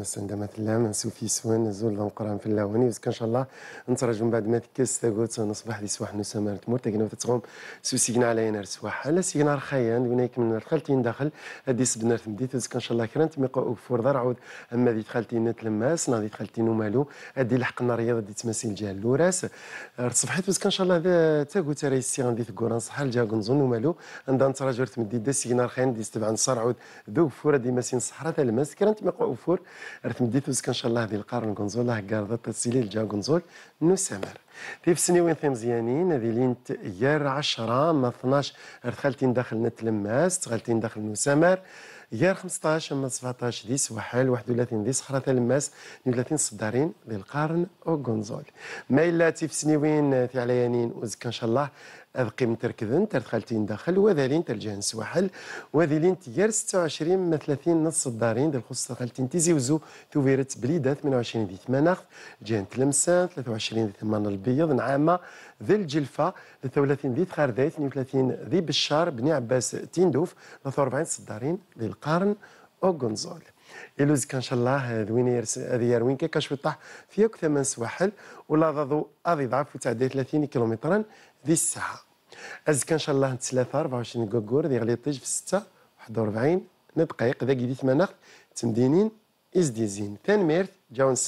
مسندمة اللام سوفي سوان نزول لنقران في اللاوني بس ان شاء الله نترجم بعد ما تكس تاكوت نصبح لي سواح نسامر تمر تاكينا وتتغوم سو سيغنا على ينار سواح على سيقنا رخيان ويناك من خالتين داخل هادي سبنا تمديت بس ان شاء الله كرانت ميقا اوفور دار عود اما دي خالتين تلماس نادي خالتين ومالو هادي لحقنا رياض دي تماسيل جهه اللوراس صبحت بس ان شاء الله تاكوت راهي السيغان دي ثقوران صحا الجهه كنظن ومالو عندها نتراجر تمديت دا سيقنا رخيان دي ستبعن صار عود دوفور دي ماسين صحرا تلماس كرانت ميقا اوفور رتم ديتوز كان شاء الله هذه القارن غنزول هكا رضا تسيلي الجا غنزول نو سمر طيب السنيوين ثي مزيانين هذه لين يار 10 ما 12 داخل ندخل لماس تغلتي ندخل نسامر يار 15 ما 17 ديس وحال 31 دي صخرة لماس 32 صدارين للقرن او غونزول ما إلا في سنيوين في عليانين وزكا إن شاء الله أذقي داخل تركذن لين ندخل الجنس تلجان سوحل لين تيار 26 ما 30 نص الدارين ديال خص ترتخلتين تيزيوزو ثويرت بليدة 28 ديس مناخ جان لمسان 23 ديس مناخ بيض نعامه ذي الجلفه 33 ذي تخارداي 32 ذي بشار بني عباس تندوف 43 صدارين للقرن اوغونزول يلوزك ان شاء الله ذوين يروين كي طاح في يوك ثمان سواحل ولا ضو اضي ضعف وتعدي 30 كيلومترا ذي الساعه از ان شاء الله ثلاثة 24 كوكور ذي طيج في 6 41 دقيق ذاك دي ثمانخ تمدينين ازديزين تنميرت جاون